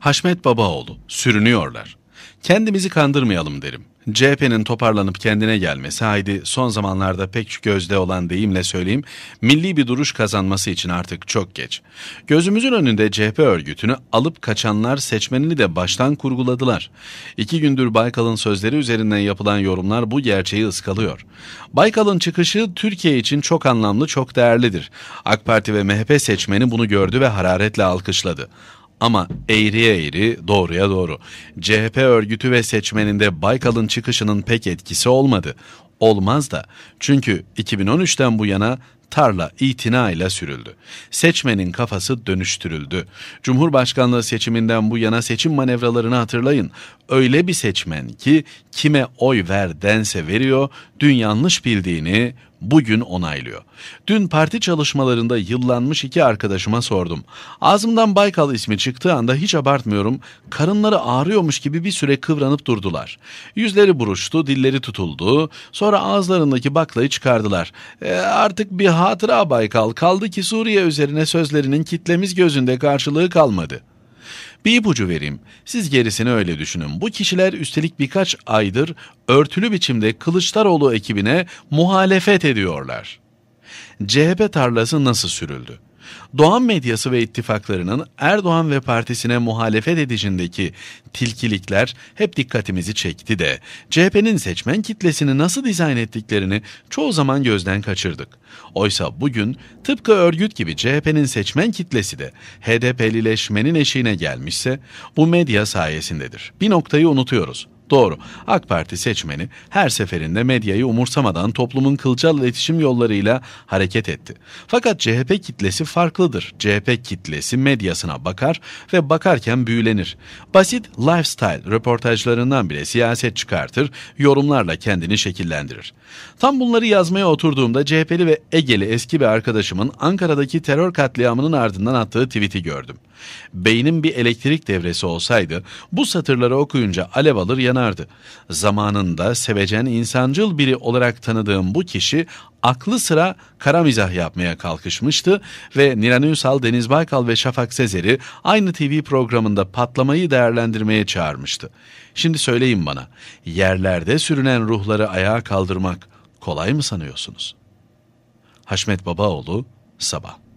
Haşmet Babaoğlu, sürünüyorlar. Kendimizi kandırmayalım derim. CHP'nin toparlanıp kendine gelmesi haydi son zamanlarda pek gözde olan deyimle söyleyeyim milli bir duruş kazanması için artık çok geç. Gözümüzün önünde CHP örgütünü alıp kaçanlar seçmenini de baştan kurguladılar. İki gündür Baykal'ın sözleri üzerinden yapılan yorumlar bu gerçeği ıskalıyor. Baykal'ın çıkışı Türkiye için çok anlamlı çok değerlidir. AK Parti ve MHP seçmeni bunu gördü ve hararetle alkışladı ama eğriye eğri, doğruya doğru. CHP örgütü ve seçmeninde Baykal'ın çıkışının pek etkisi olmadı. Olmaz da çünkü 2013'ten bu yana tarla itina ile sürüldü. Seçmenin kafası dönüştürüldü. Cumhurbaşkanlığı seçiminden bu yana seçim manevralarını hatırlayın. Öyle bir seçmen ki kime oy ver dense veriyor, dün yanlış bildiğini bugün onaylıyor. Dün parti çalışmalarında yıllanmış iki arkadaşıma sordum. Ağzımdan Baykal ismi çıktığı anda hiç abartmıyorum, karınları ağrıyormuş gibi bir süre kıvranıp durdular. Yüzleri buruştu, dilleri tutuldu, sonra Sonra ağızlarındaki baklayı çıkardılar. E, artık bir hatıra Baykal kaldı ki Suriye üzerine sözlerinin kitlemiz gözünde karşılığı kalmadı. Bir ipucu vereyim. Siz gerisini öyle düşünün. Bu kişiler üstelik birkaç aydır örtülü biçimde Kılıçdaroğlu ekibine muhalefet ediyorlar. CHP tarlası nasıl sürüldü? Doğan medyası ve ittifaklarının Erdoğan ve partisine muhalefet edicindeki tilkilikler hep dikkatimizi çekti de CHP'nin seçmen kitlesini nasıl dizayn ettiklerini çoğu zaman gözden kaçırdık. Oysa bugün tıpkı örgüt gibi CHP'nin seçmen kitlesi de HDP'lileşmenin eşiğine gelmişse bu medya sayesindedir. Bir noktayı unutuyoruz. Doğru. AK Parti seçmeni her seferinde medyayı umursamadan toplumun kılcal iletişim yollarıyla hareket etti. Fakat CHP kitlesi farklıdır. CHP kitlesi medyasına bakar ve bakarken büyülenir. Basit lifestyle röportajlarından bile siyaset çıkartır, yorumlarla kendini şekillendirir. Tam bunları yazmaya oturduğumda CHP'li ve Egeli eski bir arkadaşımın Ankara'daki terör katliamının ardından attığı tweet'i gördüm. Beynim bir elektrik devresi olsaydı bu satırları okuyunca alev alır yanar yanardı. Zamanında sevecen insancıl biri olarak tanıdığım bu kişi aklı sıra kara mizah yapmaya kalkışmıştı ve Nilan Ünsal, Deniz Baykal ve Şafak Sezer'i aynı TV programında patlamayı değerlendirmeye çağırmıştı. Şimdi söyleyin bana, yerlerde sürünen ruhları ayağa kaldırmak kolay mı sanıyorsunuz? Haşmet Babaoğlu, Sabah